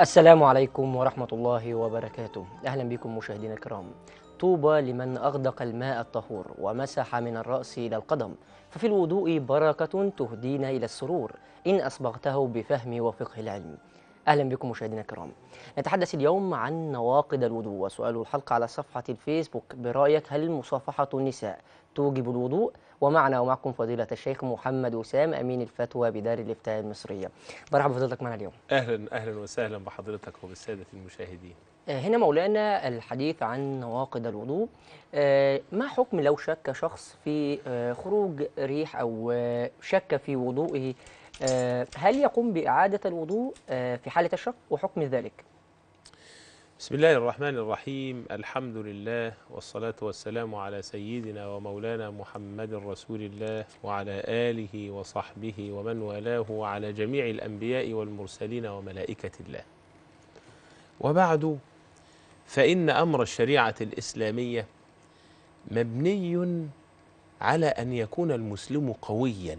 السلام عليكم ورحمة الله وبركاته أهلا بكم مشاهدينا الكرام طوبى لمن أغدق الماء الطهور ومسح من الرأس إلى القدم ففي الوضوء بركة تهدينا إلى السرور إن أصبغته بفهم وفقه العلم أهلا بكم مشاهدينا الكرام نتحدث اليوم عن نواقد الوضوء وسؤال الحلقة على صفحة الفيسبوك برأيك هل مصافحة النساء توجب الوضوء ومعنا ومعكم فضيلة الشيخ محمد وسام أمين الفتوى بدار الإفتاء المصرية برحب بفضيلتك معنا اليوم أهلا أهلا وسهلا بحضرتك وبالسادة المشاهدين آه، هنا مولانا الحديث عن نواقد الوضوء آه، ما حكم لو شك شخص في آه، خروج ريح أو شك في وضوئه آه، هل يقوم بإعادة الوضوء آه، في حالة الشق وحكم ذلك؟ بسم الله الرحمن الرحيم الحمد لله والصلاة والسلام على سيدنا ومولانا محمد رسول الله وعلى آله وصحبه ومن والاه وعلى جميع الأنبياء والمرسلين وملائكة الله وبعد فإن أمر الشريعة الإسلامية مبني على أن يكون المسلم قوياً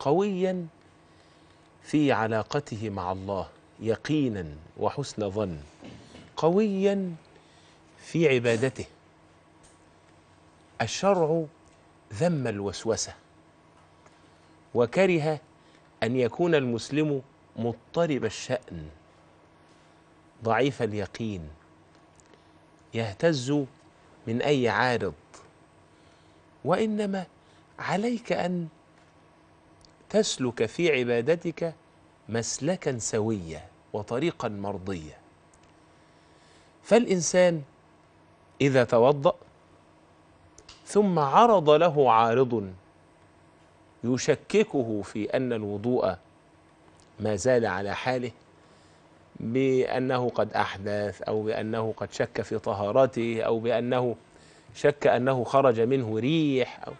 قويا في علاقته مع الله يقينا وحسن ظن قويا في عبادته الشرع ذم الوسوسه وكره ان يكون المسلم مضطرب الشان ضعيف اليقين يهتز من اي عارض وانما عليك ان تسلك في عبادتك مسلكا سويا وطريقا مرضيا فالإنسان إذا توضأ ثم عرض له عارض يشككه في أن الوضوء ما زال على حاله بأنه قد أحدث أو بأنه قد شك في طهارته أو بأنه شك أنه خرج منه ريح أو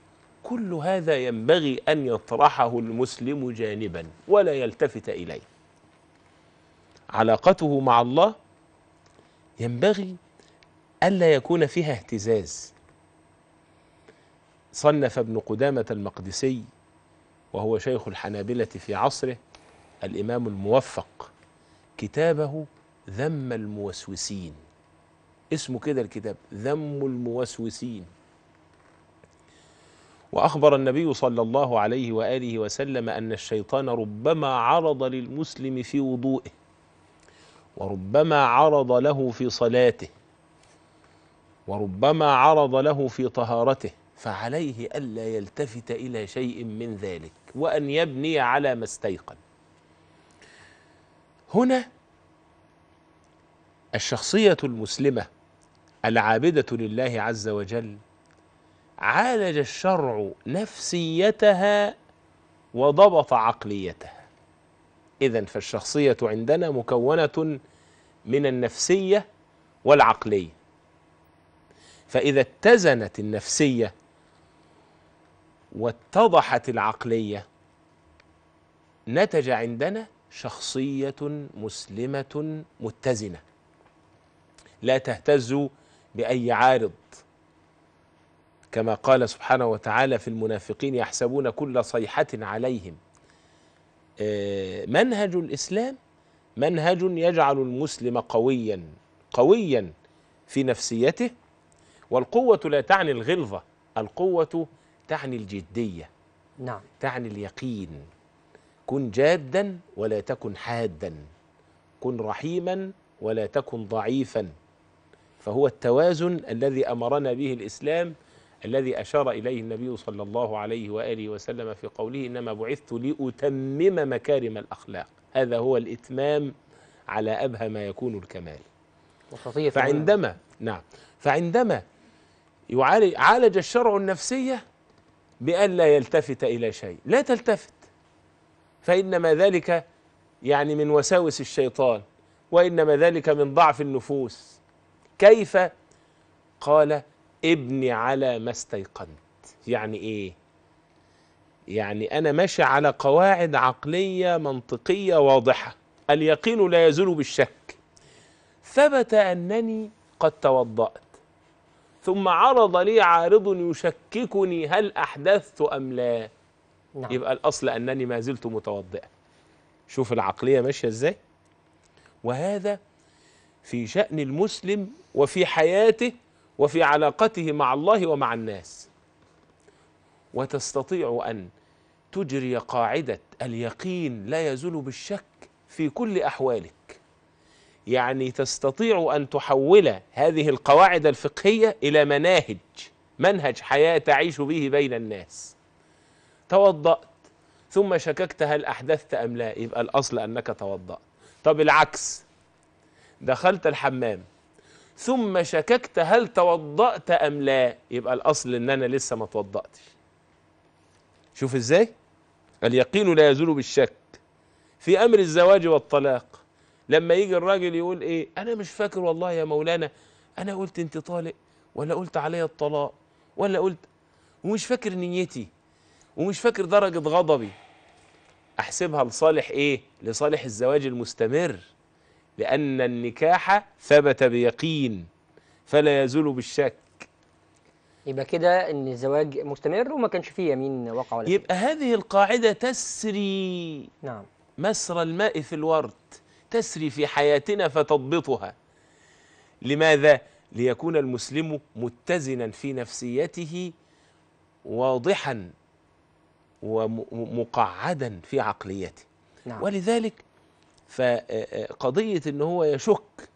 كل هذا ينبغي أن يطرحه المسلم جانبا ولا يلتفت إليه علاقته مع الله ينبغي ألا يكون فيها اهتزاز صنف ابن قدامة المقدسي وهو شيخ الحنابلة في عصره الإمام الموفق كتابه ذم الموسوسين اسمه كده الكتاب ذم الموسوسين وأخبر النبي صلى الله عليه وآله وسلم أن الشيطان ربما عرض للمسلم في وضوئه وربما عرض له في صلاته وربما عرض له في طهارته فعليه ألا يلتفت إلى شيء من ذلك وأن يبني على ما استيقن هنا الشخصية المسلمة العابدة لله عز وجل عالج الشرع نفسيتها وضبط عقليتها إذا فالشخصية عندنا مكونة من النفسية والعقلية فإذا اتزنت النفسية واتضحت العقلية نتج عندنا شخصية مسلمة متزنة لا تهتز بأي عارض كما قال سبحانه وتعالى في المنافقين يحسبون كل صيحة عليهم آه، منهج الإسلام منهج يجعل المسلم قويا قويا في نفسيته والقوة لا تعني الغلظة القوة تعني الجدية نعم تعني اليقين كن جادا ولا تكن حادا كن رحيما ولا تكن ضعيفا فهو التوازن الذي أمرنا به الإسلام الذي أشار إليه النبي صلى الله عليه وآله وسلم في قوله إنما بعثت لأتمم مكارم الأخلاق هذا هو الإتمام على أبهى ما يكون الكمال فعندما نعم فعندما عالج الشرع النفسية بأن لا يلتفت إلى شيء لا تلتفت فإنما ذلك يعني من وساوس الشيطان وإنما ذلك من ضعف النفوس كيف قال ابني على ما استيقنت يعني ايه يعني انا ماشي على قواعد عقليه منطقيه واضحه اليقين لا يزول بالشك ثبت انني قد توضات ثم عرض لي عارض يشككني هل احدثت ام لا نعم. يبقى الاصل انني ما زلت متوضئا شوف العقليه ماشيه ازاي وهذا في شان المسلم وفي حياته وفي علاقته مع الله ومع الناس وتستطيع ان تجري قاعده اليقين لا يزول بالشك في كل احوالك يعني تستطيع ان تحول هذه القواعد الفقهيه الى مناهج منهج حياه تعيش به بين الناس توضات ثم شككت هل احدثت ام لا يبقى الاصل انك توضات طب العكس دخلت الحمام ثم شككت هل توضأت أم لا يبقى الأصل إن أنا لسه ما توضأتش شوف إزاي اليقين لا يزول بالشك في أمر الزواج والطلاق لما يجي الراجل يقول إيه أنا مش فاكر والله يا مولانا أنا قلت أنت طالق ولا قلت عليا الطلاق ولا قلت ومش فاكر نيتي ومش فاكر درجة غضبي أحسبها لصالح إيه لصالح الزواج المستمر لأن النكاح ثبت بيقين فلا يزول بالشك يبقى كده ان الزواج مستمر وما كانش فيه يمين وقع ولا يبقى فيه. هذه القاعدة تسري نعم مسرى الماء في الورد تسري في حياتنا فتضبطها لماذا؟ ليكون المسلم متزنا في نفسيته واضحا ومقعدا في عقليته نعم. ولذلك فقضية ان هو يشك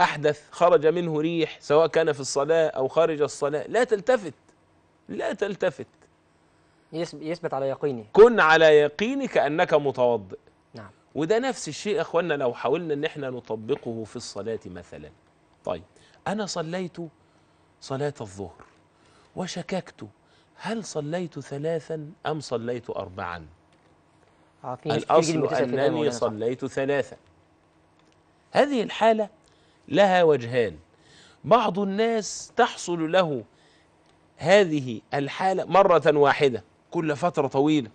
احدث خرج منه ريح سواء كان في الصلاة او خارج الصلاة لا تلتفت لا تلتفت يثبت على يقينه كن على يقينك انك متوضئ نعم وده نفس الشيء يا اخوانا لو حاولنا ان احنا نطبقه في الصلاة مثلا طيب انا صليت صلاة الظهر وشككت هل صليت ثلاثا ام صليت اربعا الأصل أنني صليت ثلاثة هذه الحالة لها وجهان بعض الناس تحصل له هذه الحالة مرة واحدة كل فترة طويلة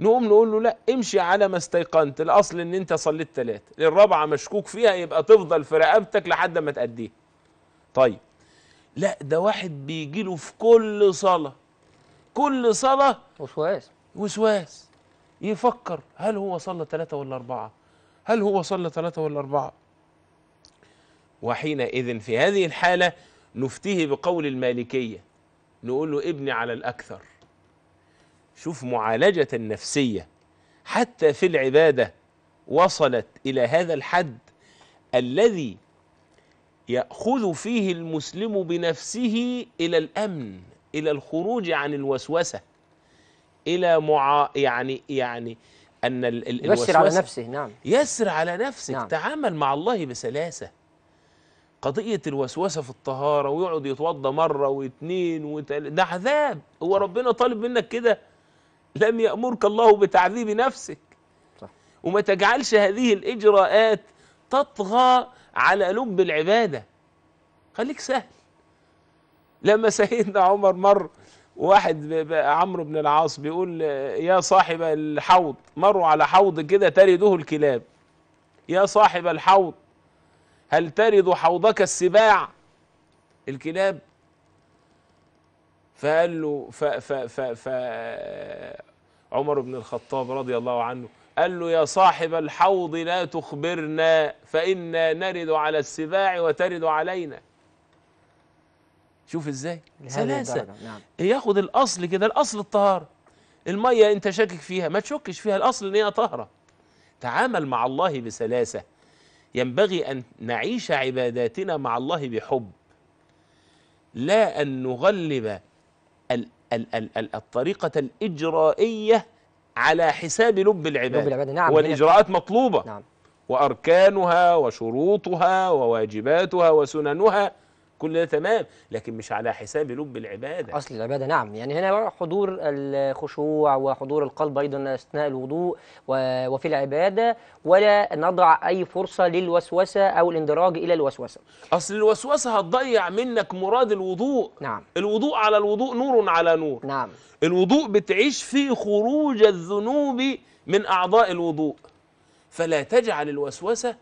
نقوم نقول له لا امشي على ما استيقنت الأصل ان انت صليت ثلاثة للرابعة مشكوك فيها يبقى تفضل في رقبتك لحد ما تأديها طيب لا ده واحد بيجيله في كل صلاة كل صلاة وسواس وسواس يفكر هل هو صلى ثلاثة ولا أربعة هل هو صلى ثلاثة ولا أربعة وحينئذ في هذه الحالة نفتيه بقول المالكية نقول له ابني على الأكثر شوف معالجة النفسية حتى في العبادة وصلت إلى هذا الحد الذي يأخذ فيه المسلم بنفسه إلى الأمن إلى الخروج عن الوسوسة الى مع يعني يعني ان ال... ال يسر على نفسه نعم يسر على نفسه نعم. تعامل مع الله بسلاسه قضيه الوسوسه في الطهاره ويقعد يتوضى مره واثنين وتل... ده عذاب هو ربنا طالب منك كده لم يامرك الله بتعذيب نفسك صح. وما تجعلش هذه الاجراءات تطغى على لب العباده خليك سهل لما سيدنا عمر مر واحد عمرو بن العاص بيقول يا صاحب الحوض مروا على حوض كده ترده الكلاب يا صاحب الحوض هل ترد حوضك السباع الكلاب فقال له ف ف ف ف عمر بن الخطاب رضي الله عنه قال له يا صاحب الحوض لا تخبرنا فإنا نرد على السباع وترد علينا شوف ازاي سلاسة نعم. ياخد الاصل كده الاصل الطهارة المية انت شاكك فيها ما تشكش فيها الاصل ان هي طهرة تعامل مع الله بسلاسة ينبغي ان نعيش عباداتنا مع الله بحب لا ان نغلب ال ال ال ال الطريقة الاجرائية على حساب لب العباد, لب العباد. نعم والاجراءات مطلوبة نعم. واركانها وشروطها وواجباتها وسننها كل ده تمام لكن مش على حساب لب العبادة أصل العبادة نعم يعني هنا حضور الخشوع وحضور القلب أيضا أثناء الوضوء وفي العبادة ولا نضع أي فرصة للوسوسة أو الاندراج إلى الوسوسة أصل الوسوسة هتضيع منك مراد الوضوء نعم الوضوء على الوضوء نور على نور نعم الوضوء بتعيش فيه خروج الذنوب من أعضاء الوضوء فلا تجعل الوسوسة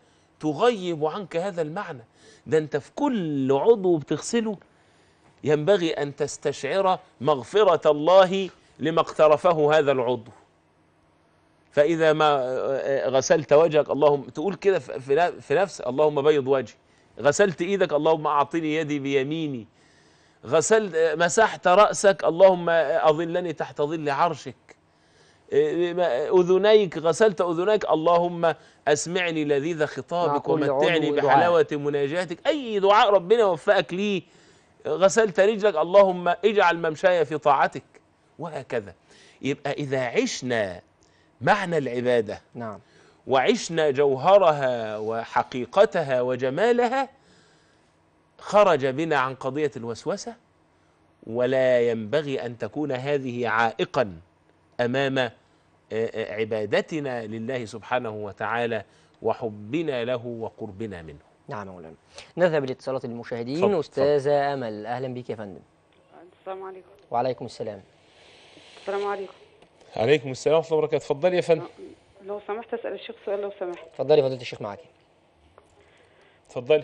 تغيب عنك هذا المعنى ده أنت في كل عضو بتغسله ينبغي أن تستشعر مغفرة الله لما اقترفه هذا العضو فإذا ما آه، غسلت وجهك اللهم تقول كده في نفس اللهم بيض وجهي غسلت إيدك اللهم أعطني يدي بيميني غسلت آه، مسحت رأسك اللهم آه، أظلني تحت ظل عرشك أذنيك غسلت أذنيك اللهم أسمعني لذيذ خطابك ومتعني بحلاوة مناجاتك أي دعاء ربنا وفقك ليه غسلت رجلك اللهم اجعل ممشاي في طاعتك وهكذا يبقى إذا عشنا معنى العبادة نعم وعشنا جوهرها وحقيقتها وجمالها خرج بنا عن قضية الوسوسة ولا ينبغي أن تكون هذه عائقا أمام آه، آه، عبادتنا لله سبحانه وتعالى وحبنا له وقربنا منه نعم مولانا نذهب لاتصالات المشاهدين صبت أستاذة صبت. أمل أهلا بك يا فندم السلام عليكم وعليكم السلام السلام عليكم عليكم السلام ورحمة الله وبركاته اتفضلي يا فندم لو سمحت أسأل الشيخ سؤال لو سمحت اتفضلي فضيلة الشيخ معاكي اتفضلي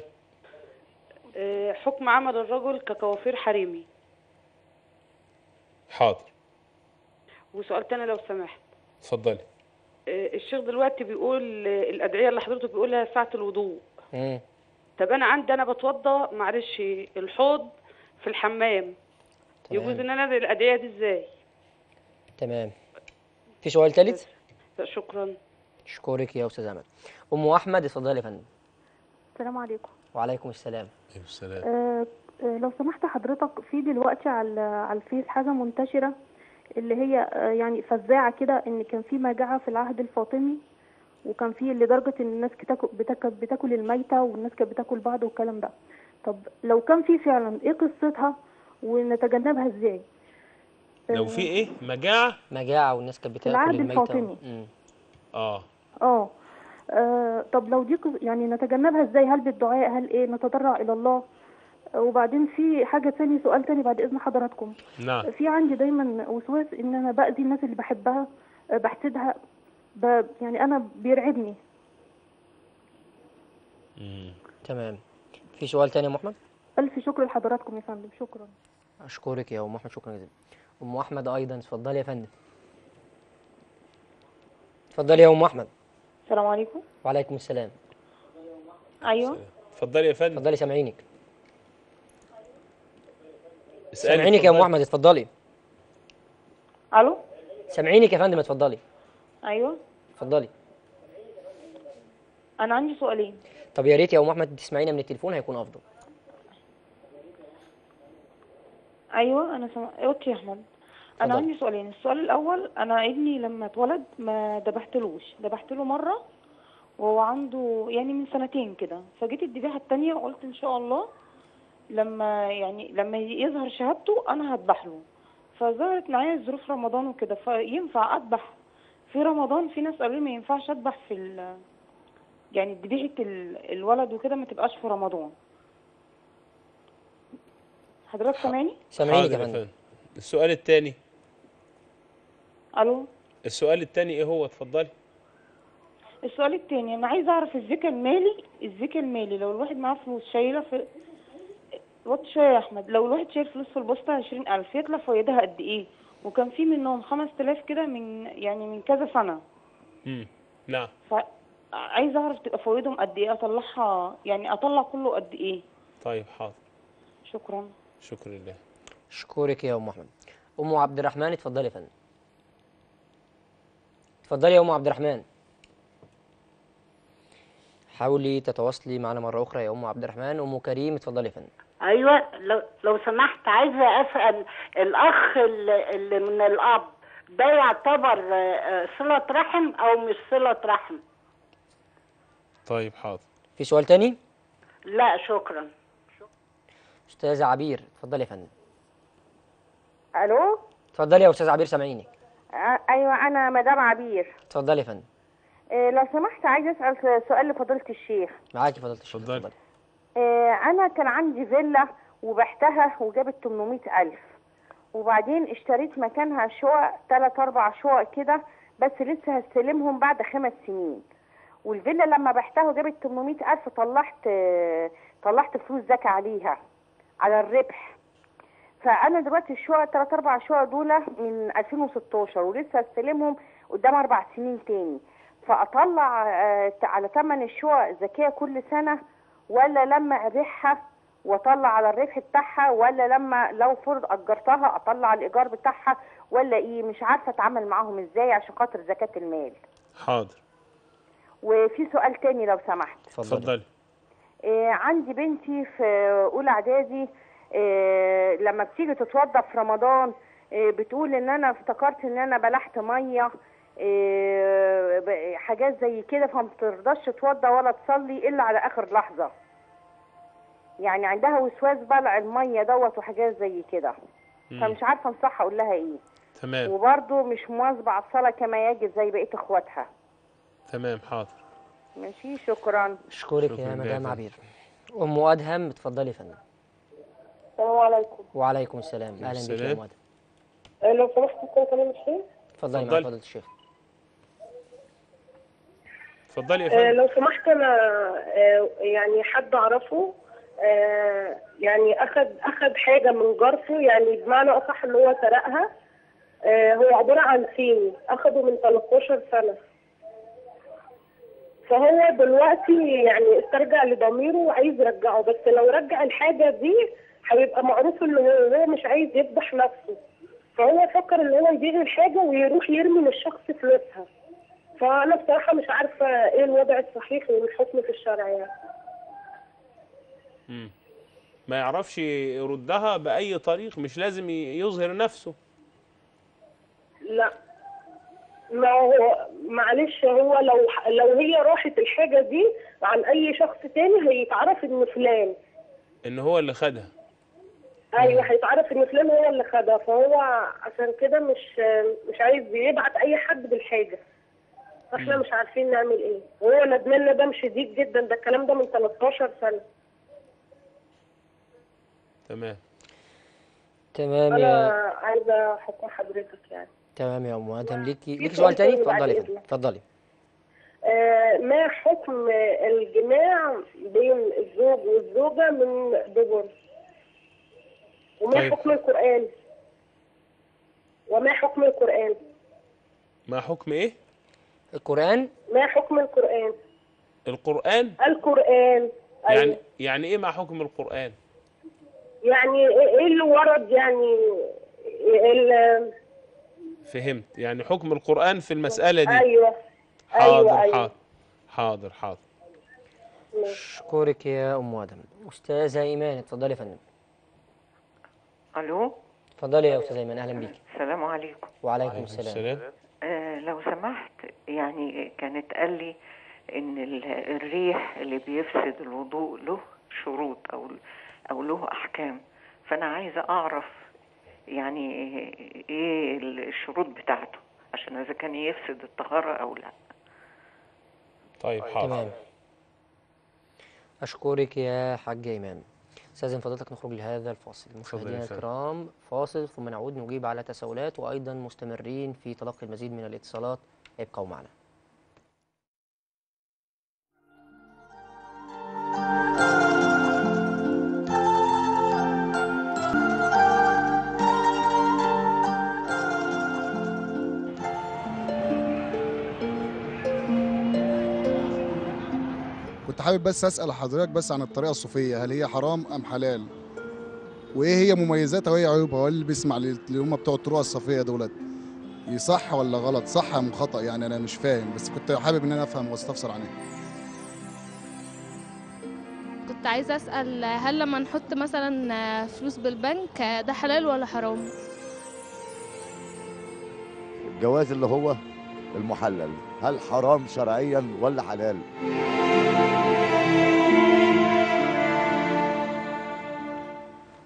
آه، حكم عمل الرجل ككوافير حريمي حاضر وسؤال تاني لو سمحت اتفضلي آه، الشيخ دلوقتي بيقول آه، الادعيه اللي حضرتك بيقولها ساعه الوضوء امم طب انا عندي انا بتوضى معلش الحوض في الحمام تمام. يجوز ان انا ادعي الادعيه دي ازاي تمام في سؤال ثالث شكرا اشكرك يا استاذ احمد ام احمد اتفضلي يا فندم السلام عليكم وعليكم السلام السلام آه،, أه لو سمحت حضرتك في دلوقتي على على الفيس حاجه منتشره اللي هي آه، يعني فزاعه كده ان كان في مجاعه في العهد الفاطمي وكان في لدرجه ان الناس بتاكل بتاكل الميته والناس كانت بتاكل بعض والكلام ده طب لو كان في فعلا ايه قصتها ونتجنبها ازاي لو في آه، ايه مجاعه مجاعه والناس كانت بتاكل العهد الفاطمي آه. اه اه طب لو دي يعني نتجنبها ازاي هل بالدعاء هل ايه نتضرع الى الله وبعدين في حاجه ثانية سؤال ثاني بعد اذن حضراتكم نعم في عندي دايما وسواس ان انا باذي الناس اللي بحبها بحسدها ب... يعني انا بيرعبني مم. تمام في سؤال ثاني يا محمد الف شكر لحضراتكم يا فندم شكرا اشكرك يا ام احمد شكرا جزيلا ام احمد ايضا اتفضلي يا فندم اتفضلي يا ام احمد السلام عليكم وعليكم السلام ايوه اتفضلي يا فندم اتفضلي سامعينك سامعيني يا ام احمد اتفضلي الو سامعيني يا فندم اتفضلي ايوه اتفضلي انا عندي سؤالين طب يا ريت يا ام احمد تسمعينا من التليفون هيكون افضل ايوه انا سم... اوكي يا احمد انا عندي سؤالين السؤال الاول انا ابني لما اتولد ما ذبحتلوش ذبحت له مره وهو عنده يعني من سنتين كده فجيت الذبيحه الثانيه وقلت ان شاء الله لما يعني لما يظهر شهادته انا هذبح له فظهرت معايا ظروف رمضان وكده فينفع اذبح في رمضان في ناس قالوا لي ما ينفعش اذبح في ال يعني ذبيحه الولد وكده ما تبقاش في رمضان حضرتك سامعني سامعني السؤال الثاني الو السؤال الثاني ايه هو اتفضلي السؤال الثاني انا عايزه اعرف الزكاه المالي الزكاه المالي لو الواحد معاه فلوس شايله في وات شويه يا احمد لو الواحد شايل فلوس في البوسطه عشرين الف يطلع فوائدها قد ايه وكان في منهم خمس تلاف كده من يعني من كذا سنه امم نعم عايزه اعرف تبقى فوائدهم قد ايه اطلعها يعني اطلع كله قد ايه طيب حاضر شكرا شكرا لله شكرك يا ام احمد ام عبد الرحمن اتفضلي يا فندم اتفضلي يا ام عبد الرحمن حاولي تتواصلي معنا مره اخرى يا ام عبد الرحمن ام كريم اتفضلي يا فندم ايوه لو لو سمحت عايزه اسال الاخ اللي, اللي من الاب ده يعتبر آه، صله رحم او مش صله رحم طيب حاضر في سؤال تاني لا شكرا استاذه عبير اتفضلي يا فندم الو اتفضلي يا استاذه عبير سامعيني ايوه انا مدام عبير اتفضلي يا فندم إيه لو سمحت عايزه اسال سؤال لفضيله الشيخ معاكي فضيله الشيخ اتفضلي آه، انا كان عندي فيلا وبعتها وجابت 800 ألف وبعدين اشتريت مكانها شقق تلات أربع شقق كده بس لسه هستلمهم بعد خمس سنين والفيلا لما بعتها وجابت 800 ألف طلعت آه، طلعت فلوس زكاة عليها على الربح فأنا دلوقتي الشقق تلات أربع شقق دول من 2016 ولسه هستلمهم قدام أربع سنين تاني فأطلع آه، على تمن الشقق زكاة كل سنة ولا لما ابيعها واطلع على الربح بتاعها ولا لما لو فرض اجرتها اطلع الايجار بتاعها ولا ايه مش عارفه اتعامل معاهم ازاي عشان خاطر زكاه المال حاضر وفي سؤال تاني لو سمحت اتفضلي إيه عندي بنتي في اولى اعدادي إيه لما بتيجي تتوضا في رمضان إيه بتقول ان انا افتكرت ان انا بلحت ميه إيه، حاجات زي كده فما بترضاش توضى ولا تصلي الا على اخر لحظه يعني عندها وسواس بلع الميه دوت وحاجات زي كده فمش عارفه انصح اقول لها ايه تمام وبرده مش مواظبه على الصلاه كما يجب زي بقيه اخواتها تمام حاضر ماشي شكرا اشكرك يا مدام عبير ام ادهم اتفضلي يا فندم السلام عليكم وعليكم السلام اهلا بك يا ام ادهم لو سمحت ممكن اكلم الشيخ اتفضلي مع فضيله الشيخ اتفضلي يا آه، فندم لو سمحت انا آه، يعني حد اعرفه آه، يعني اخذ اخذ حاجه من جارته يعني بمعنى اصح ان هو سرقها هو عباره عن سين اخذه من 13 سنه فهو دلوقتي يعني استرجع لضميره وعايز يرجعه بس لو رجع الحاجه دي هيبقى معروف ان هو مش عايز يفضح نفسه فهو فكر ان هو يبيع الحاجه ويروح يرمي للشخص فلوسها فانا بصراحه مش عارفه ايه الوضع الصحيح للحكم في الشرع يعني امم ما يعرفش يردها باي طريق مش لازم يظهر نفسه لا ما هو معلش هو لو لو هي راحت الحاجه دي عن اي شخص تاني هيتعرف ان فلان ان هو اللي خدها ايوه هيتعرف ان فلان هو اللي خدها فهو عشان كده مش مش عايز يبعت اي حد بالحاجه احنا مش عارفين نعمل ايه وهو ندمان ندم شديد جدا ده الكلام ده من 13 سنه تمام تمام يا انا عايزه حكم حضرتك يعني تمام يا ام ادهم ليكي ليكي سؤال تاني اتفضلي اتفضلي آه، ما حكم الجماع بين الزوج والزوجه من دبر وما طيب. حكم القران وما حكم القران ما حكم ايه القرآن ما حكم القرآن القرآن القرآن يعني أيوة. يعني ايه ما حكم القرآن يعني ايه اللي ورد يعني ال فهمت يعني حكم القرآن في المسألة دي ايوه, أيوة، حاضر أيوة. حاضر حاضر حاضر اشكرك نعم. يا ام ادم استاذه ايمان اتفضلي يا فندم الو اتفضلي يا استاذه ايمان اهلا بيك السلام عليكم وعليكم السلام, السلام. لو سمحت يعني كانت قال لي ان الريح اللي بيفسد الوضوء له شروط او او له احكام فانا عايزه اعرف يعني ايه الشروط بتاعته عشان اذا كان يفسد الطهاره او لا طيب حاضر اشكرك يا حاج ايمان استاذن فضلتك نخرج لهذا الفاصل مشاهدينا الكرام فاصل ثم نعود نجيب على تساؤلات وايضا مستمرين في تلقي المزيد من الاتصالات ابقوا معنا حابب بس اسال حضرتك بس عن الطريقه الصوفيه هل هي حرام ام حلال وايه هي مميزاتها وايه عيوبها وهل اللي بيسمع اللي هم بتوع الطرق الصوفيه دولت صح ولا غلط صح ام خطا يعني انا مش فاهم بس كنت حابب ان انا افهم واستفسر عنها كنت عايزه اسال هل لما نحط مثلا فلوس بالبنك ده حلال ولا حرام الجواز اللي هو المحلل هل حرام شرعيا ولا حلال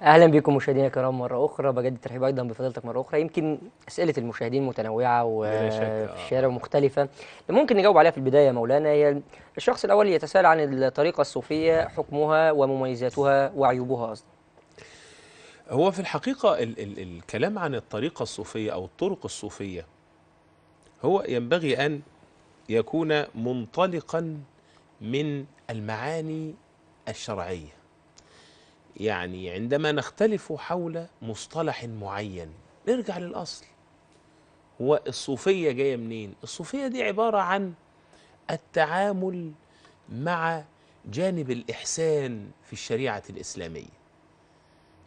اهلا بكم مشاهدينا الكرام مره اخرى بجد ترحيب ايضا بفضيلتك مره اخرى يمكن اسئله المشاهدين متنوعه وفي آه. الشارع ومختلفه ممكن نجاوب عليها في البدايه يا مولانا هي الشخص الاول يتساءل عن الطريقه الصوفيه حكمها ومميزاتها وعيوبها اصلا هو في الحقيقه ال ال الكلام عن الطريقه الصوفيه او الطرق الصوفيه هو ينبغي ان يكون منطلقا من المعاني الشرعيه يعني عندما نختلف حول مصطلح معين نرجع للأصل هو الصوفية جاية منين؟ الصوفية دي عبارة عن التعامل مع جانب الإحسان في الشريعة الإسلامية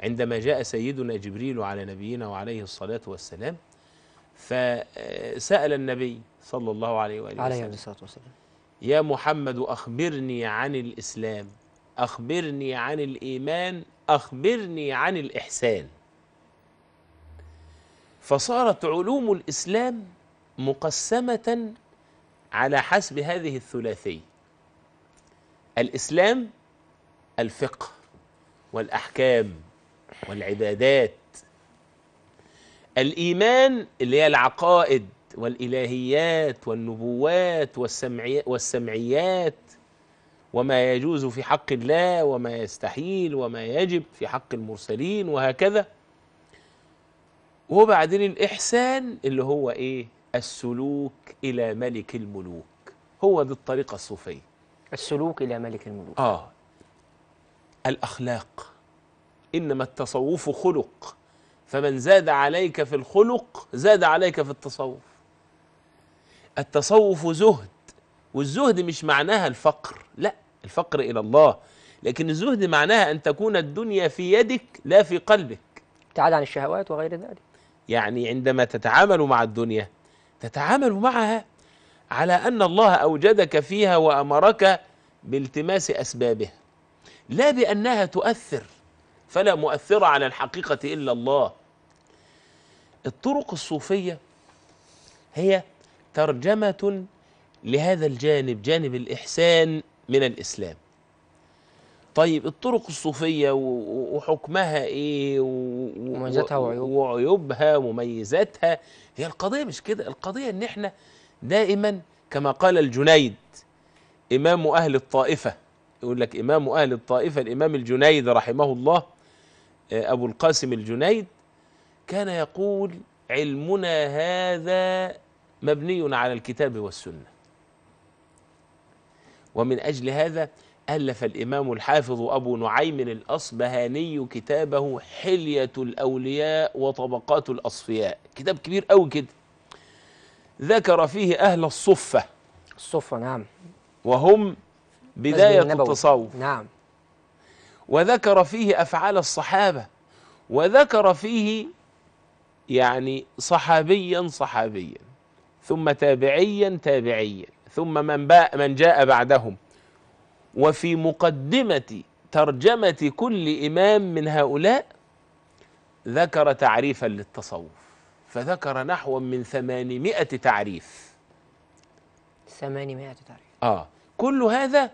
عندما جاء سيدنا جبريل على نبينا وعليه الصلاة والسلام فسأل النبي صلى الله عليه وآله وسلم عليه الصلاة والسلام يا محمد أخبرني عن الإسلام أخبرني عن الإيمان أخبرني عن الإحسان فصارت علوم الإسلام مقسمة على حسب هذه الثلاثية الإسلام الفقه والأحكام والعبادات الإيمان اللي هي العقائد والإلهيات والنبوات والسمعيات وما يجوز في حق الله وما يستحيل وما يجب في حق المرسلين وهكذا وبعدين الإحسان اللي هو إيه السلوك إلى ملك الملوك هو دي الطريقة الصوفية السلوك إلى ملك الملوك آه الأخلاق إنما التصوف خلق فمن زاد عليك في الخلق زاد عليك في التصوف التصوف زهد والزهد مش معناها الفقر لا الفقر إلى الله لكن الزهد معناها أن تكون الدنيا في يدك لا في قلبك ابتعاد عن الشهوات وغير ذلك يعني عندما تتعامل مع الدنيا تتعامل معها على أن الله أوجدك فيها وأمرك بالتماس أسبابها لا بأنها تؤثر فلا مؤثر على الحقيقة إلا الله الطرق الصوفية هي ترجمة لهذا الجانب جانب الإحسان من الإسلام طيب الطرق الصوفية وحكمها إيه ومميزاتها وعيوبها وعيوبها ومميزاتها هي القضية مش كده القضية إن إحنا دائما كما قال الجنيد إمام أهل الطائفة يقول لك إمام أهل الطائفة الإمام الجنيد رحمه الله آه، أبو القاسم الجنيد كان يقول علمنا هذا مبني على الكتاب والسنه ومن أجل هذا ألف الإمام الحافظ أبو نعيم الأصبهاني كتابه حلية الأولياء وطبقات الأصفياء كتاب كبير أوي كده ذكر فيه أهل الصفة الصفة نعم وهم بداية التصوف نعم وذكر فيه أفعال الصحابة وذكر فيه يعني صحابيا صحابيا ثم تابعيا تابعيا ثم من, من جاء بعدهم وفي مقدمة ترجمة كل إمام من هؤلاء ذكر تعريفا للتصوف فذكر نحو من ثمانمائة تعريف ثمانمائة تعريف آه كل هذا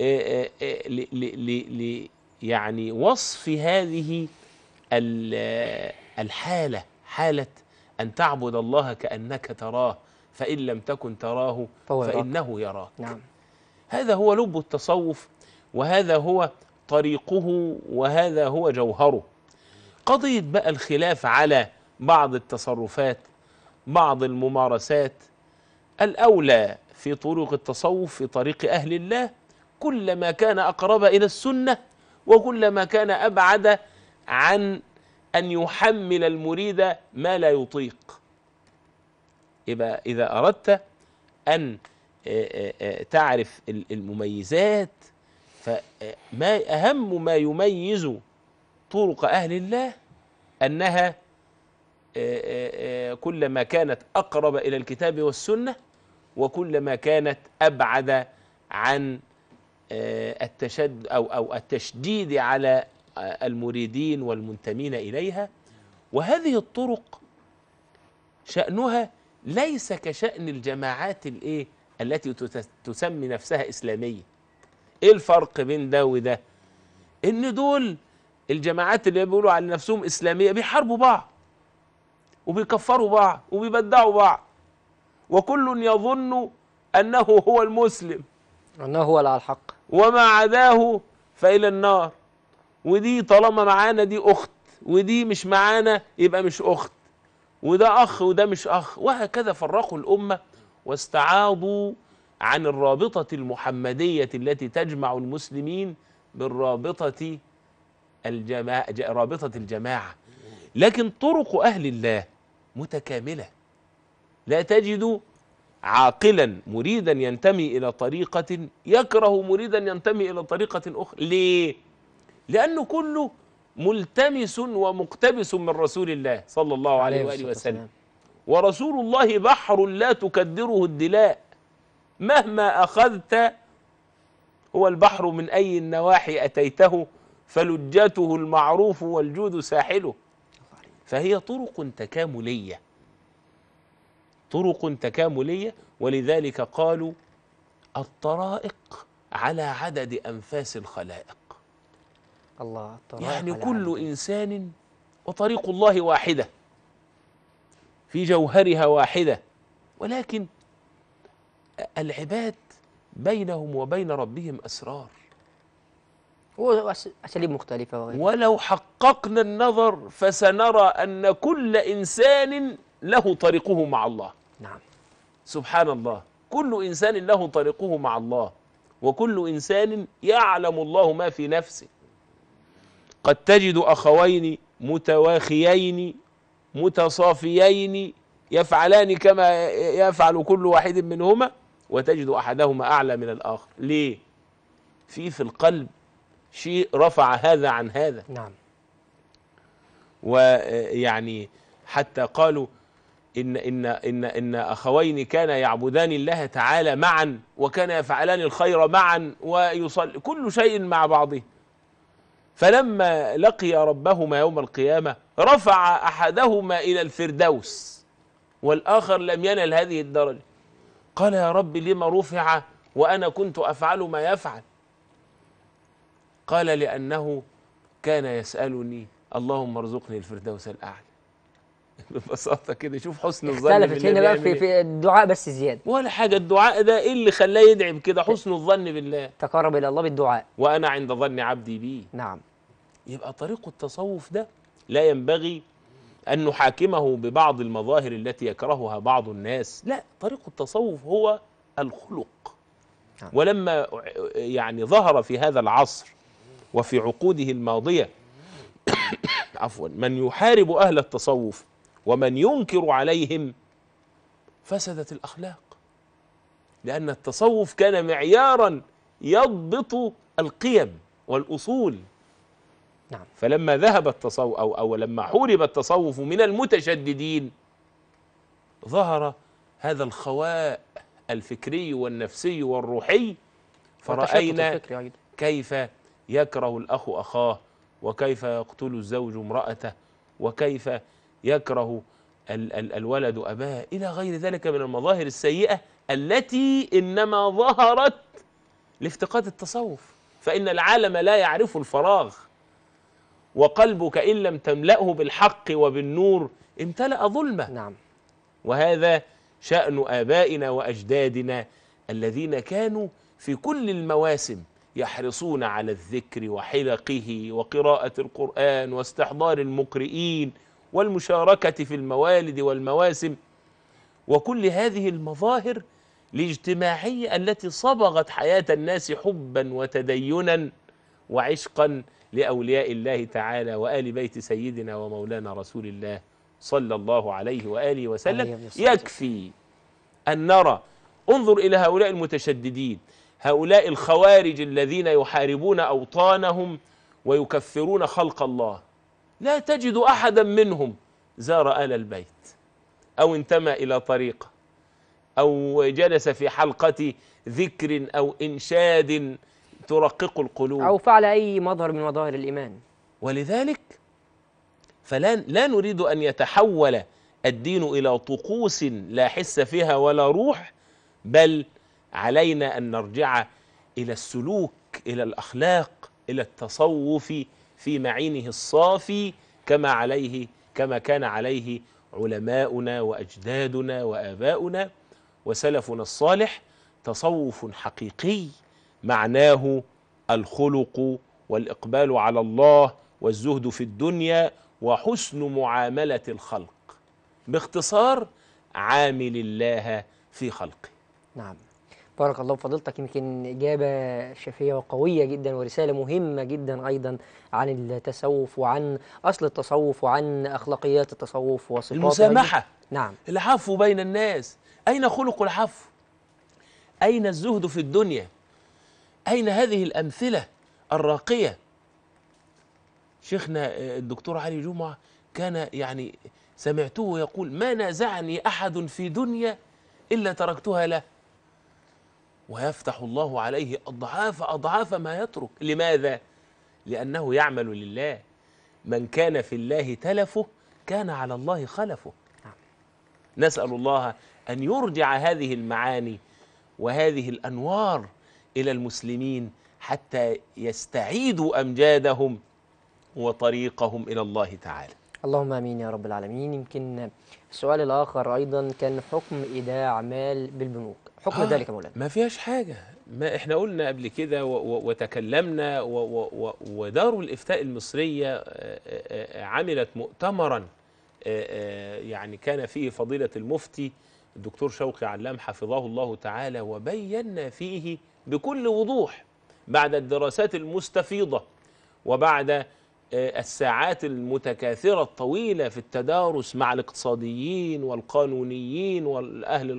آه، آه، آه، ل ل ل يعني وصف هذه الحالة حالة أن تعبد الله كأنك تراه فإن لم تكن تراه فإنه يراك نعم. هذا هو لب التصوف وهذا هو طريقه وهذا هو جوهره قضية بقى الخلاف على بعض التصرفات بعض الممارسات الأولى في طرق التصوف في طريق أهل الله كلما كان أقرب إلى السنة وكلما كان أبعد عن أن يحمل المريد ما لا يطيق يبقى إذا أردت أن آه، آه، آه، تعرف المميزات فما أهم ما يميز طرق أهل الله أنها كلما كانت أقرب إلى الكتاب والسنة وكلما كانت أبعد عن التشد أو أو التشديد على المريدين والمنتمين إليها وهذه الطرق شأنها ليس كشأن الجماعات الايه التي تسمي نفسها إسلامية ايه الفرق بين ده وده ان دول الجماعات اللي بيقولوا على نفسهم إسلامية بيحاربوا بعض وبيكفروا بعض وبيبدعوا بعض وكل يظن أنه هو المسلم أنه هو على الحق وما عداه فإلى النار ودي طالما معانا دي أخت ودي مش معانا يبقى مش أخت وده أخ وده مش أخ وهكذا فرقوا الأمة واستعاضوا عن الرابطة المحمدية التي تجمع المسلمين بالرابطة الجماعة رابطة الجماعة لكن طرق أهل الله متكاملة لا تجد عاقلا مريدا ينتمي إلى طريقة يكره مريدا ينتمي إلى طريقة أخرى ليه؟ لأنه كله ملتمس ومقتبس من رسول الله صلى الله عليه وآله وسلم ورسول الله بحر لا تكدره الدلاء مهما أخذت هو البحر من أي النواحي أتيته فلجته المعروف والجود ساحله فهي طرق تكاملية طرق تكاملية ولذلك قالوا الطرائق على عدد أنفاس الخلائق الله يعني كل العالمين. إنسان وطريق الله واحدة في جوهرها واحدة ولكن العباد بينهم وبين ربهم أسرار وأساليب مختلفة وغيرها ولو حققنا النظر فسنرى أن كل إنسان له طريقه مع الله نعم سبحان الله كل إنسان له طريقه مع الله وكل إنسان يعلم الله ما في نفسه قد تجد أخوين متواخيين متصافيين يفعلان كما يفعل كل واحد منهما وتجد أحدهما أعلى من الآخر ليه؟ في في القلب شيء رفع هذا عن هذا نعم ويعني حتى قالوا إن, إن, إن, إن أخوين كان يعبدان الله تعالى معا وكان يفعلان الخير معا ويصل كل شيء مع بعضه فلما لقي ربهما يوم القيامة رفع أحدهما إلى الفردوس والآخر لم ينل هذه الدرجة قال يا رب لما رفع وأنا كنت أفعل ما يفعل قال لأنه كان يسألني اللهم ارزقني الفردوس الأعلى ببساطة كده شوف حسن الظن اختلفت هنا بقى في, إيه. في الدعاء بس زيادة ولا حاجة الدعاء ده إيه اللي خلاه يدعي بكده حسن الظن بالله تقرب إلى الله بالدعاء وأنا عند ظن عبدي بي نعم يبقى طريق التصوف ده لا ينبغي أن نحاكمه ببعض المظاهر التي يكرهها بعض الناس لا طريق التصوف هو الخلق نعم. ولما يعني ظهر في هذا العصر وفي عقوده الماضية عفوا من يحارب أهل التصوف ومن ينكر عليهم فسدت الأخلاق لأن التصوف كان معيارا يضبط القيم والأصول نعم. فلما ذهب التصوف أو, أو لما حورب التصوف من المتشددين ظهر هذا الخواء الفكري والنفسي والروحي فرأينا كيف يكره الأخ أخاه وكيف يقتل الزوج امرأته وكيف يكره ال ال الولد أباه إلى غير ذلك من المظاهر السيئة التي إنما ظهرت لافتقاد التصوف فإن العالم لا يعرف الفراغ وقلبك إن لم تملأه بالحق وبالنور امتلأ ظلمة نعم وهذا شأن آبائنا وأجدادنا الذين كانوا في كل المواسم يحرصون على الذكر وحلقه وقراءة القرآن واستحضار المقرئين والمشاركة في الموالد والمواسم وكل هذه المظاهر الاجتماعية التي صبغت حياة الناس حبا وتدينا وعشقا لأولياء الله تعالى وآل بيت سيدنا ومولانا رسول الله صلى الله عليه وآله وسلم يكفي أن نرى انظر إلى هؤلاء المتشددين هؤلاء الخوارج الذين يحاربون أوطانهم ويكفرون خلق الله لا تجد أحدا منهم زار آل البيت أو انتمى إلى طريقة أو جلس في حلقة ذكر أو إنشاد ترقق القلوب أو فعل أي مظهر من مظاهر الإيمان ولذلك فلا لا نريد أن يتحول الدين إلى طقوس لا حس فيها ولا روح بل علينا أن نرجع إلى السلوك إلى الأخلاق إلى التصوف في معينه الصافي كما عليه كما كان عليه علماؤنا وأجدادنا وآباؤنا وسلفنا الصالح تصوف حقيقي معناه الخلق والاقبال على الله والزهد في الدنيا وحسن معامله الخلق باختصار عامل الله في خلقه نعم بارك الله فضيلتك يمكن إجابة شفيه وقوية جدا ورسالة مهمة جدا أيضا عن التصوف وعن أصل التصوف وعن أخلاقيات التصوف وصفاته المسامحة نعم العفو بين الناس أين خلق العفو؟ أين الزهد في الدنيا؟ أين هذه الأمثلة الراقية شيخنا آه، الدكتور علي جمعة كان يعني سمعته يقول ما نازعني أحد في دنيا إلا تركتها له ويفتح الله عليه أضعاف أضعاف ما يترك لماذا؟ لأنه يعمل لله من كان في الله تلفه كان على الله خلفه نسأل الله أن يرجع هذه المعاني وهذه الأنوار الى المسلمين حتى يستعيدوا امجادهم وطريقهم الى الله تعالى. اللهم امين يا رب العالمين يمكن السؤال الاخر ايضا كان حكم ايداع مال بالبنوك، حكم آه ذلك يا مولانا. ما فيهاش حاجه، ما احنا قلنا قبل كده وتكلمنا ودار الافتاء المصريه آه، آه، آه، عملت مؤتمرا يعني كان فيه فضيله المفتي الدكتور شوقي علام حفظه الله تعالى وبينا فيه بكل وضوح بعد الدراسات المستفيضة وبعد آه، الساعات المتكاثرة الطويلة في التدارس مع الاقتصاديين والقانونيين والأهل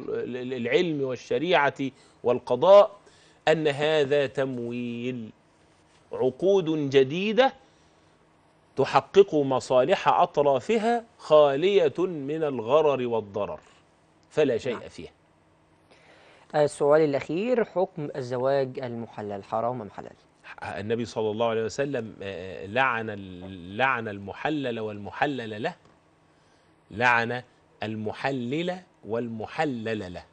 العلم والشريعة والقضاء أن هذا تمويل عقود جديدة تحقق مصالح أطرافها خالية من الغرر والضرر فلا شيء نعم. فيها السؤال الأخير حكم الزواج المحلل حرام أم حلال؟ النبي صلى الله عليه وسلم آه، آه، لعن لعن المحلل والمحلل له لعن المحلل والمحلل له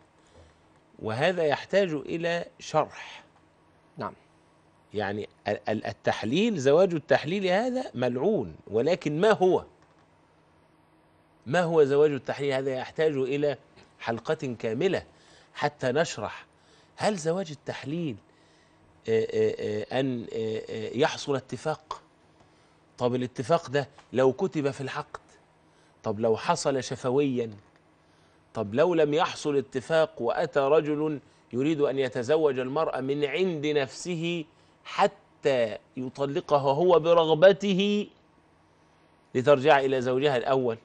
وهذا يحتاج إلى شرح نعم يعني التحليل زواج التحليل هذا ملعون ولكن ما هو ما هو زواج التحليل هذا يحتاج إلى حلقة كاملة حتى نشرح هل زواج التحليل آه، آه، آه، أن يحصل اتفاق طب الاتفاق ده لو كتب في العقد طب لو حصل شفويا طب لو لم يحصل اتفاق وأتى رجل يريد أن يتزوج المرأة من عند نفسه حتى يطلقها هو برغبته لترجع إلى زوجها الأول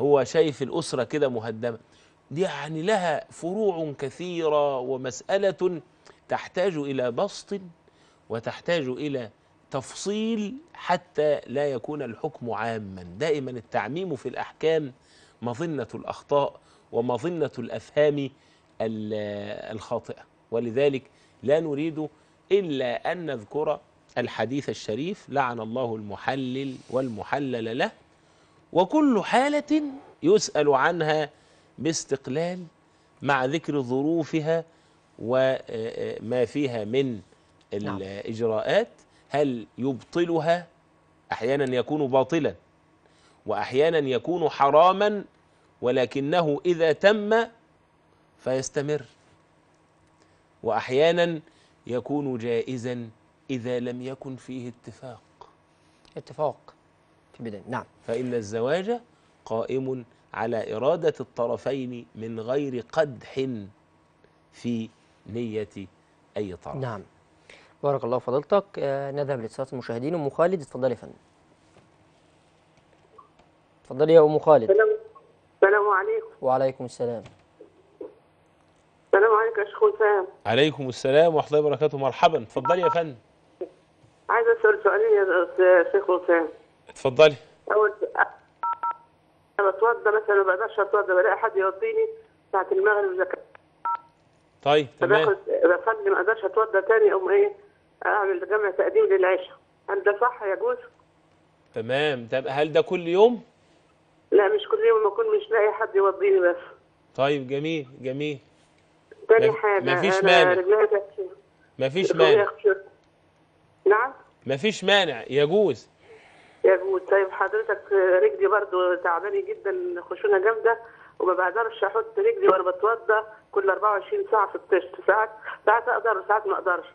هو شايف الأسرة كده مهدمة يعني لها فروع كثيرة ومسألة تحتاج إلى بسط وتحتاج إلى تفصيل حتى لا يكون الحكم عاما دائما التعميم في الأحكام مظنة الأخطاء ومظنة الأفهام الخاطئة ولذلك لا نريد إلا أن نذكر الحديث الشريف لعن الله المحلل والمحلل له وكل حالة يسأل عنها باستقلال مع ذكر ظروفها وما آه، آه، فيها من نعم. الإجراءات هل يبطلها أحيانا يكون باطلا وأحيانا يكون حراما ولكنه إذا تم فيستمر وأحيانا يكون جائزا إذا لم يكن فيه اتفاق اتفاق في البداية نعم فإن الزواج قائم على إرادة الطرفين من غير قدح في نية أي طرف نعم بارك الله فضلتك آه نذهب لاتصالات المشاهدين أم خالد اتفضلي يا فندم اتفضلي يا أم خالد السلام عليكم وعليكم السلام السلام عليكم يا شيخ وسام عليكم السلام ورحمة الله وبركاته مرحبا اتفضلي يا فندم عايز أسأل سؤالين يا شيخ وسام اتفضلي أول انا اتوضى مثلا ما بقدرش اتوضى بلاقي حد يوضيني ساعه المغرب زكاة طيب تمام بصلي ما اقدرش اتوضى تاني اقوم ايه اعمل جمع تقديم للعشاء هل ده صح يا جوز؟ تمام طب هل ده كل يوم؟ لا مش كل يوم بكون مش لاقي حد يوضيني بس طيب جميل جميل تاني حاجه مفيش مانع مفيش مانع نعم مفيش مانع يجوز يجوز طيب حضرتك رجلي برضو تعبانه جدا خشونه جامده وما بقدرش احط رجلي وانا بتوضى كل 24 ساعه في الطشت ساعات ساعات اقدر وساعات ما اقدرش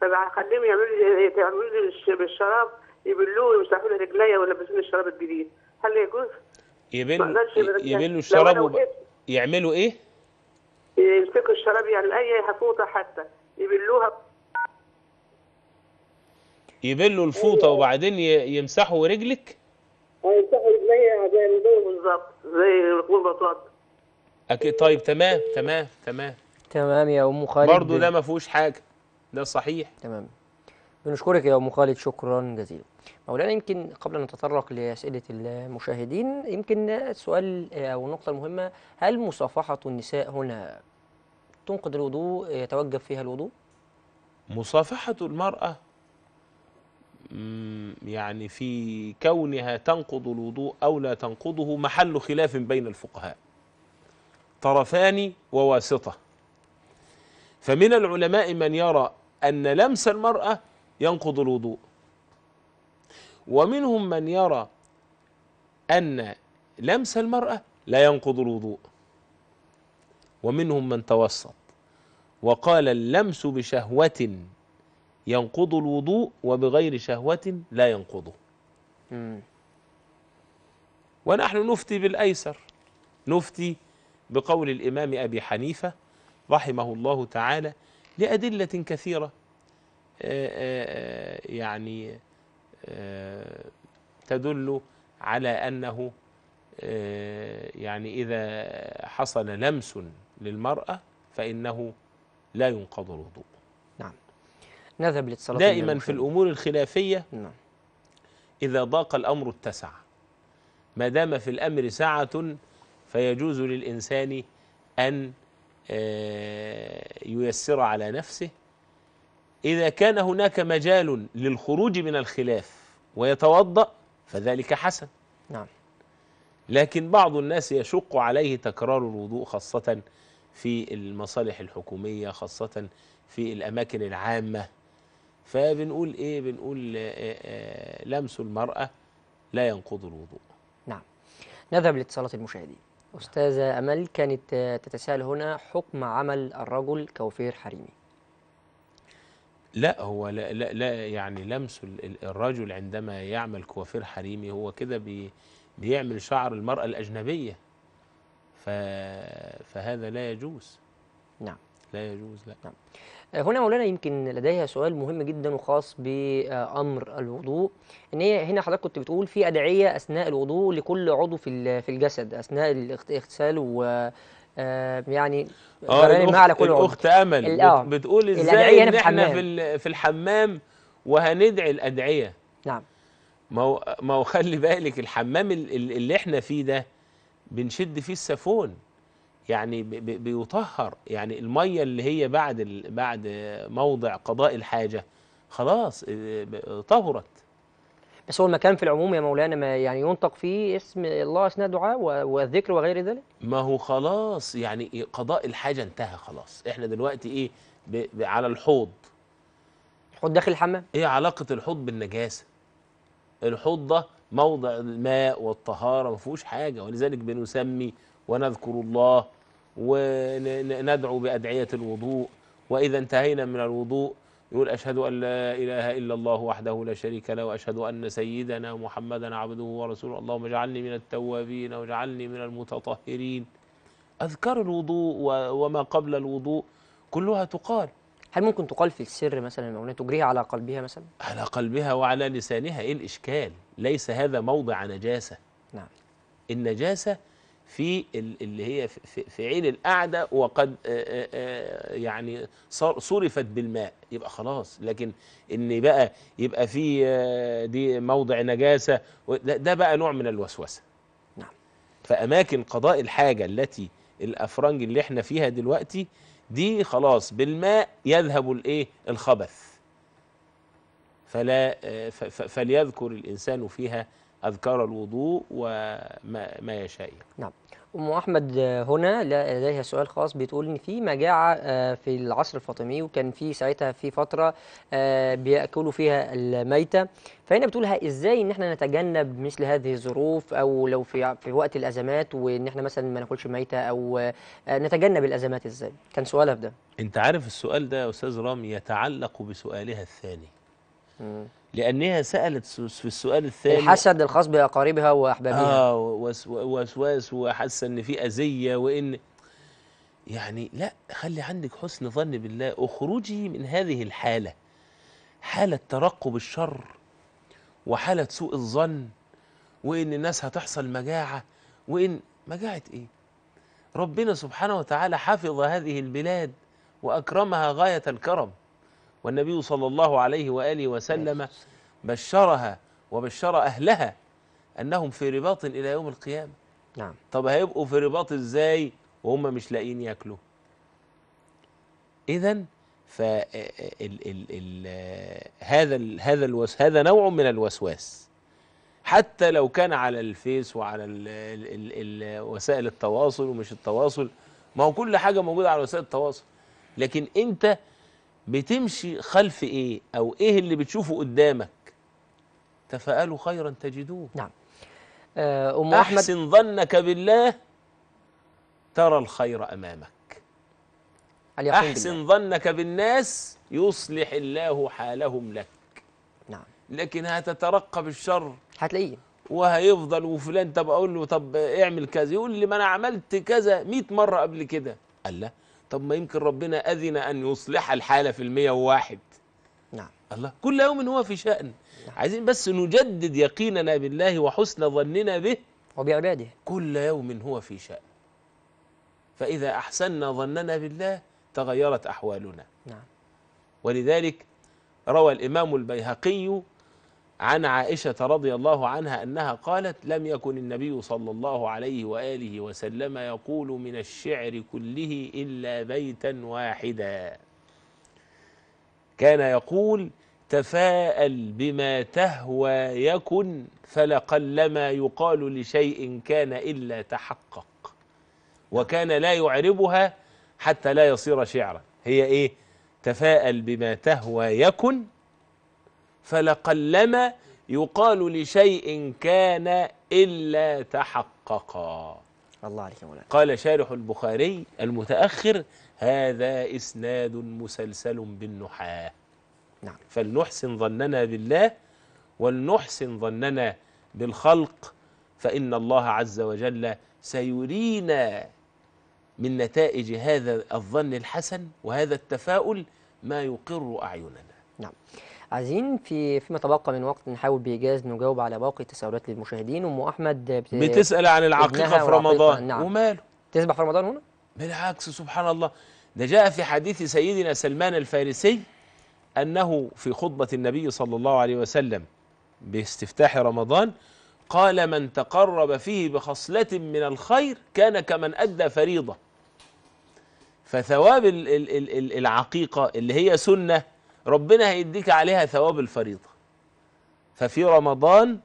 فبخليهم يعملوا لي يعملوا لي بالشراب يبلوه ويمسحوا لي رجليا لي الشراب الجديد هل يجوز؟ يبلوا يبلوا الشراب وب... يعملوا ايه؟ يمسكوا الشراب يعني اي حفوطه حتى يبلوها يبلوا الفوطه أيوة. وبعدين يمسحوا رجلك هيمسحوا رجلي زي بالظبط زي البطاطا اكيد طيب تمام تمام تمام تمام يا ام خالد برضه ده ما فيهوش حاجه ده صحيح تمام بنشكرك يا ام خالد شكرا جزيلا مولانا يمكن قبل ان نتطرق لاسئله المشاهدين يمكن السؤال آه، او النقطه المهمه هل مصافحه النساء هنا تنقض الوضوء آه، يتوجب فيها الوضوء مصافحه المراه يعني في كونها تنقض الوضوء أو لا تنقضه محل خلاف بين الفقهاء طرفان وواسطة فمن العلماء من يرى أن لمس المرأة ينقض الوضوء ومنهم من يرى أن لمس المرأة لا ينقض الوضوء ومنهم من توسط وقال اللمس بشهوة ينقض الوضوء وبغير شهوة لا ينقضه ونحن نفتي بالأيسر نفتي بقول الإمام أبي حنيفة رحمه الله تعالى لأدلة كثيرة آه، آه، آه، يعني تدل على أنه يعني إذا حصل لمس للمرأة فإنه لا ينقض الوضوء نذهب للصلاة دائما في الأمور الخلافية نعم إذا ضاق الأمر اتسع ما دام في الأمر سعة فيجوز للإنسان أن آه، ييسر على نفسه إذا كان هناك مجال للخروج من الخلاف ويتوضأ فذلك حسن نعم لكن بعض الناس يشق عليه تكرار الوضوء خاصة في المصالح الحكومية خاصة في الأماكن العامة فبنقول ايه بنقول آه، آه، آه، لمس المرأة لا ينقض الوضوء نعم نذهب لاتصالات المشاهدين أستاذة أمل كانت تتساءل هنا حكم عمل الرجل كوفير حريمي لا هو لا, لا, لا يعني لمس الرجل عندما يعمل كوافير حريمي هو كده بي بيعمل شعر المرأة الأجنبية فهذا لا يجوز نعم لا يجوز لا نعم. آه، هنا مولانا يمكن لديها سؤال مهم جدا وخاص بأمر الوضوء إن هي هنا حضرتك كنت بتقول في أدعية أثناء الوضوء لكل عضو في في الجسد أثناء الاغتسال و آه، يعني اه يعني على كل الاخت امل آه. بتقول ازاي ان احنا في في الحمام وهندعي الادعيه نعم ما هو ما هو خلي بالك الحمام اللي احنا فيه ده بنشد فيه السافون يعني بيطهر يعني الميه اللي هي بعد بعد موضع قضاء الحاجه خلاص آه، طهرت بس هو المكان في العموم يا مولانا ما يعني ينطق فيه اسم الله اثناء دعاء والذكر وغير ذلك ما هو خلاص يعني قضاء الحاجه انتهى خلاص احنا دلوقتي ايه ب ب على الحوض الحوض داخل الحمام ايه علاقه الحوض بالنجاسه الحوض ده موضع الماء والطهاره ما فيهوش حاجه ولذلك بنسمي ونذكر الله وندعو بأدعية الوضوء وإذا انتهينا من الوضوء يقول أشهد أن لا إله إلا الله وحده لا شريك له وأشهد أن سيدنا محمدا عبده ورسوله اللهم اجعلني من التوابين واجعلني من المتطهرين أذكار الوضوء وما قبل الوضوء كلها تقال هل ممكن تقال في السر مثلا أو تجريها على قلبها مثلا؟ على قلبها وعلى لسانها إيه الإشكال؟ ليس هذا موضع نجاسة نعم النجاسة في اللي هي في عين القعدة وقد يعني صرفت بالماء يبقى خلاص لكن ان بقى يبقى في دي موضع نجاسة ده بقى نوع من الوسوسة نعم فأماكن قضاء الحاجة التي الأفرنج اللي احنا فيها دلوقتي دي خلاص بالماء يذهب الايه الخبث فلا فليذكر الإنسان فيها أذكار الوضوء وما يشاء نعم أم أحمد آه، هنا لديها سؤال خاص بتقول إن في مجاعة آه، في العصر الفاطمي وكان في ساعتها في فترة آه، بيأكلوا فيها الميتة فهنا بتقولها إزاي إن إحنا نتجنب مثل هذه الظروف أو لو في في وقت الأزمات وإن إحنا مثلا ما ناكلش ميتة أو نتجنب الأزمات إزاي؟ كان سؤالها في ده أنت عارف السؤال ده يا أستاذ رامي يتعلق بسؤالها الثاني. مم. لأنها سألت في السؤال الثاني الحسد الخاص بأقاربها وأحبابها آه وسواس وحاسة إن في أذية وإن يعني لا خلي عندك حسن ظن بالله اخرجي من هذه الحالة حالة ترقب الشر وحالة سوء الظن وإن الناس هتحصل مجاعة وإن مجاعة إيه ربنا سبحانه وتعالى حفظ هذه البلاد وأكرمها غاية الكرم والنبي صلى الله عليه وآله وسلم بشرها وبشر أهلها أنهم في رباط إلى يوم القيامة نعم طب هيبقوا في رباط إزاي وهم مش لاقيين ياكلوا إذا ف هذا ال هذا هذا نوع من الوسواس حتى لو كان على الفيس وعلى الـ الـ الـ وسائل التواصل ومش التواصل ما هو كل حاجة موجودة على وسائل التواصل لكن أنت بتمشي خلف ايه او ايه اللي بتشوفه قدامك تفاءلوا خيرا تجدوه نعم آه، أم أحسن ظنك بالله ترى الخير أمامك أحسن بالله. ظنك بالناس يصلح الله حالهم لك نعم لكن هتترقب الشر هتلاقيه وهيفضل وفلان طب أقول له طب اعمل كذا يقول لي ما أنا عملت كذا 100 مرة قبل كده قال له طب ما يمكن ربنا أذن أن يصلح الحالة في المية وواحد نعم الله كل يوم هو في شأن نعم. عايزين بس نجدد يقيننا بالله وحسن ظننا به وبعباده كل يوم هو في شأن فإذا أحسنا ظننا بالله تغيرت أحوالنا نعم ولذلك روى الإمام البيهقي عن عائشة رضي الله عنها أنها قالت لم يكن النبي صلى الله عليه وآله وسلم يقول من الشعر كله إلا بيتا واحدا كان يقول تفاءل بما تهوى يكن فلقلما يقال لشيء كان إلا تحقق وكان لا يعربها حتى لا يصير شعرا هي إيه تفاءل بما تهوى يكن فلقلما يقال لشيء كان إلا تحققا الله عليك مولانا قال شارح البخاري المتأخر هذا إسناد مسلسل بالنحاة نعم فلنحسن ظننا بالله ولنحسن ظننا بالخلق فإن الله عز وجل سيرينا من نتائج هذا الظن الحسن وهذا التفاؤل ما يقر أعيننا نعم عايزين في فيما تبقى من وقت نحاول بإيجاز نجاوب على باقي التساؤلات للمشاهدين أم أحمد بت... بتسأل عن العقيقة في رمضان نعم. وماله تسبح في رمضان هنا؟ بالعكس سبحان الله ده جاء في حديث سيدنا سلمان الفارسي أنه في خطبة النبي صلى الله عليه وسلم باستفتاح رمضان قال من تقرب فيه بخصلة من الخير كان كمن أدى فريضة فثواب العقيقة اللي هي سنة ربنا هيديك عليها ثواب الفريضة ففي رمضان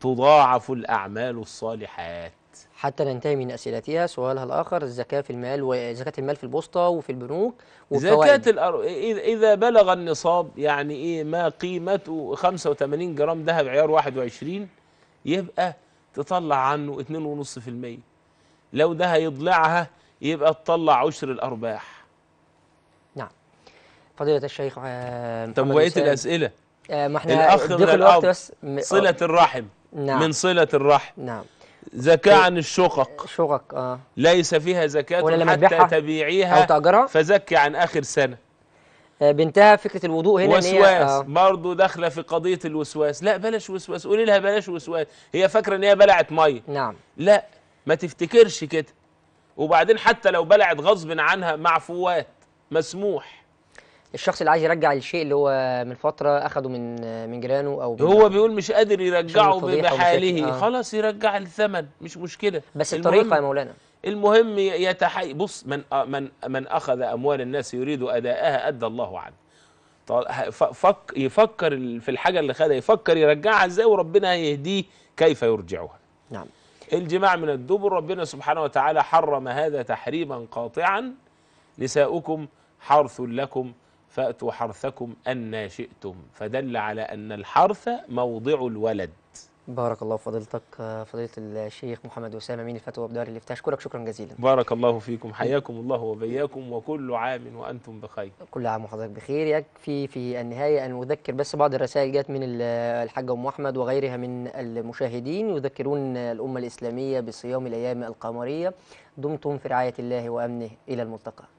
تضاعف الأعمال الصالحات حتى ننتهي من أسئلتها سؤالها الآخر الزكاة في المال وزكاة المال في البوسطة وفي البنوك زكاة الأر... إذا بلغ النصاب يعني إيه ما قيمته 85 جرام ذهب عيار 21 يبقى تطلع عنه 2.5% لو ده هيضلعها يبقى تطلع عشر الأرباح فضيلة الشيخ آه، طب وبقية الأسئلة آه، ما احنا الأخ من الوقت بس م... آه. صلة الرحم نعم من صلة الرحم نعم زكاة إيه؟ عن الشقق شقق اه ليس فيها زكاة ولا لما حتى تبيعيها أو تأجرها فزكي عن آخر سنة بنتها فكره الوضوء هنا وسواس هي آه. برضه داخله في قضيه الوسواس لا بلاش وسواس قولي لها بلاش وسواس هي فاكره ان هي بلعت ميه نعم لا ما تفتكرش كده وبعدين حتى لو بلعت غصب عنها معفوات مسموح الشخص اللي عايز يرجع الشيء اللي هو من فتره اخده من من جيرانه او هو بيقول مش قادر يرجعه بحاله آه. خلاص يرجع الثمن مش مشكله بس الطريقه يا مولانا المهم يتحي بص من من من اخذ اموال الناس يريد اداءها ادى الله عنه فك يفكر في الحاجه اللي خدها يفكر يرجعها ازاي وربنا يهديه كيف يرجعها نعم الجماع من الدبر ربنا سبحانه وتعالى حرم هذا تحريما قاطعا نساؤكم حرث لكم فأتوا حرثكم أن شئتم فدل على أن الحرث موضع الولد بارك الله فضيلتك فضيلة الشيخ محمد وسام أمين الفتوى بدار الإفتاء أشكرك شكرا جزيلا بارك الله فيكم حياكم الله وبياكم وكل عام وأنتم بخير كل عام وحضرتك بخير يكفي في النهاية أن أذكر بس بعض الرسائل جات من الحاج أم أحمد وغيرها من المشاهدين يذكرون الأمة الإسلامية بصيام الأيام القمرية دمتم في رعاية الله وأمنه إلى الملتقى